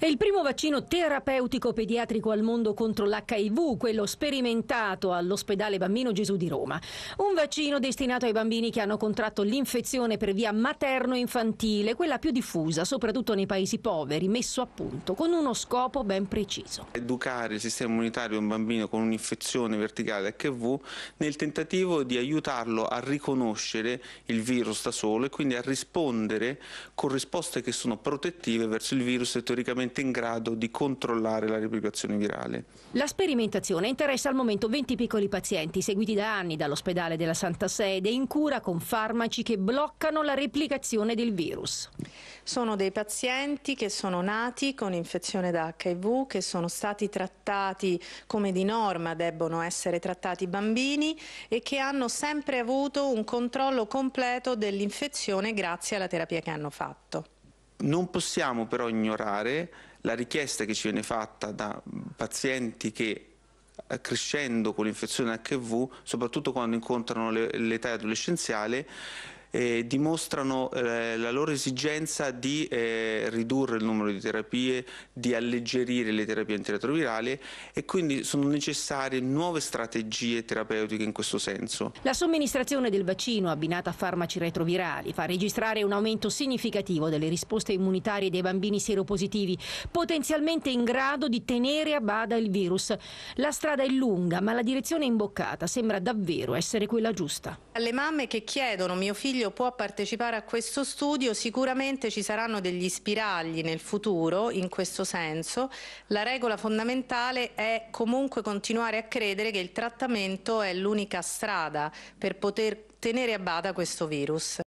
È il primo vaccino terapeutico pediatrico al mondo contro l'HIV, quello sperimentato all'ospedale Bambino Gesù di Roma. Un vaccino destinato ai bambini che hanno contratto l'infezione per via materno-infantile, quella più diffusa, soprattutto nei paesi poveri, messo a punto con uno scopo ben preciso. Educare il sistema immunitario di un bambino con un'infezione verticale HIV nel tentativo di aiutarlo a riconoscere il virus da solo e quindi a rispondere con risposte che sono protettive verso il virus e teoricamente realmente in grado di controllare la replicazione virale. La sperimentazione interessa al momento 20 piccoli pazienti seguiti da anni dall'ospedale della Santa Sede in cura con farmaci che bloccano la replicazione del virus. Sono dei pazienti che sono nati con infezione da HIV, che sono stati trattati come di norma debbono essere trattati bambini e che hanno sempre avuto un controllo completo dell'infezione grazie alla terapia che hanno fatto. Non possiamo però ignorare la richiesta che ci viene fatta da pazienti che eh, crescendo con l'infezione HIV, soprattutto quando incontrano l'età adolescenziale, eh, dimostrano eh, la loro esigenza di eh, ridurre il numero di terapie, di alleggerire le terapie antiretrovirali e quindi sono necessarie nuove strategie terapeutiche in questo senso. La somministrazione del vaccino abbinata a farmaci retrovirali fa registrare un aumento significativo delle risposte immunitarie dei bambini seropositivi, potenzialmente in grado di tenere a bada il virus. La strada è lunga, ma la direzione imboccata sembra davvero essere quella giusta. Alle mamme che chiedono mio figlio luglio può partecipare a questo studio, sicuramente ci saranno degli spiragli nel futuro in questo senso. La regola fondamentale è comunque continuare a credere che il trattamento è l'unica strada per poter tenere a bada questo virus.